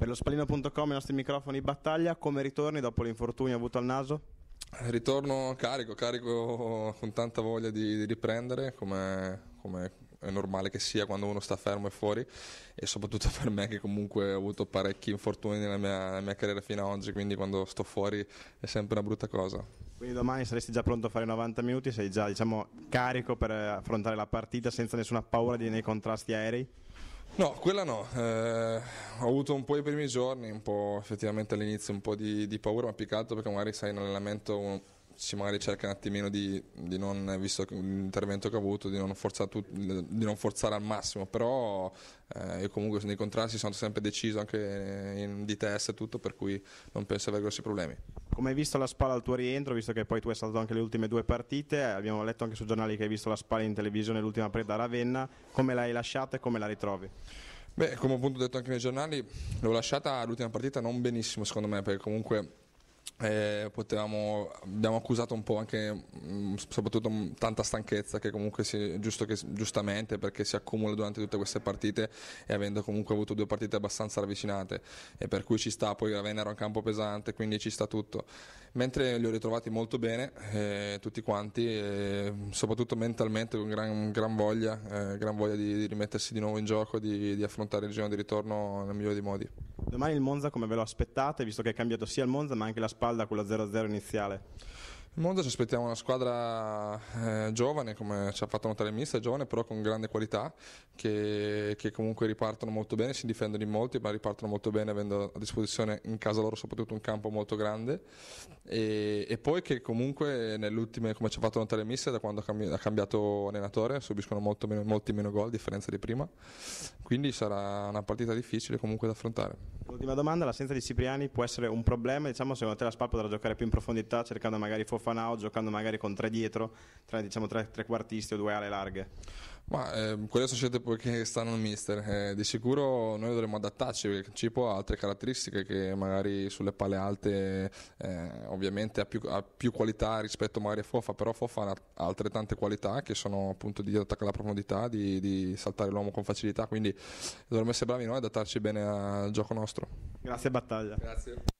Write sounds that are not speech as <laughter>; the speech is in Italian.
Per lo spallino.com i nostri microfoni battaglia, come ritorni dopo l'infortunio avuto al naso? Ritorno carico, carico con tanta voglia di, di riprendere, come, come è normale che sia quando uno sta fermo e fuori e soprattutto <laughs> per me che comunque ho avuto parecchi infortuni nella mia, nella mia carriera fino ad oggi, quindi quando sto fuori è sempre una brutta cosa. Quindi domani saresti già pronto a fare 90 minuti, sei già diciamo, carico per affrontare la partita senza nessuna paura nei contrasti aerei? No, quella no, eh, ho avuto un po' i primi giorni, un po' effettivamente all'inizio un po' di, di paura, ma più che altro perché magari sai in allenamento uno, si magari cerca un attimino di, di non, visto l'intervento che ho avuto, di non, tut, di non forzare, al massimo, però eh, io comunque nei contrasti sono sempre deciso anche in, di testa e tutto, per cui non penso di avere grossi problemi come hai visto la spalla al tuo rientro, visto che poi tu hai saltato anche le ultime due partite, abbiamo letto anche sui giornali che hai visto la spalla in televisione l'ultima preda a Ravenna, come l'hai lasciata e come la ritrovi? Beh, come appunto detto anche nei giornali, l'ho lasciata l'ultima partita non benissimo secondo me, perché comunque eh, potevamo, abbiamo accusato un po' anche, mm, soprattutto mm, tanta stanchezza che comunque si, che, giustamente perché si accumula durante tutte queste partite e avendo comunque avuto due partite abbastanza ravvicinate e per cui ci sta, poi Ravenna era un campo pesante quindi ci sta tutto. Mentre li ho ritrovati molto bene eh, tutti quanti, eh, soprattutto mentalmente con gran, gran voglia, eh, gran voglia di, di, rimettersi di nuovo in gioco, di, di affrontare il giorno di ritorno nel migliore dei modi. Domani il Monza come ve lo aspettate, visto che è cambiato sia il Monza ma anche la Spagna? da quella 0-0 iniziale? In Monza ci aspettiamo una squadra eh, giovane, come ci ha fatto notare il mister, giovane però con grande qualità, che, che, comunque ripartono molto bene, si difendono in molti, ma ripartono molto bene avendo a disposizione in casa loro soprattutto un campo molto grande. E, e poi che comunque nell'ultime, come ci ha fatto notare il mister, da quando ha, cambiato allenatore, subiscono meno, molti meno gol a differenza di prima. Quindi sarà una partita difficile comunque da affrontare. L'ultima domanda, l'assenza di Cipriani può essere un problema, diciamo, secondo te la Spal potrà giocare più in profondità cercando magari Fofanao, giocando magari con tre dietro, tra diciamo tre trequartisti o due ale larghe? Ma ehm, quelle succede poi che stanno al mister. Eh, di sicuro noi dovremmo adattarci perché il Cipo ha altre caratteristiche che magari sulle palle alte eh, ovviamente ha più, ha più, qualità rispetto magari a Fofa, però Fofa ha altre tante qualità che sono appunto di attaccare la profondità, di, di saltare l'uomo con facilità, quindi dovremmo essere bravi noi ad adattarci bene al gioco nostro. Grazie Battaglia. Grazie.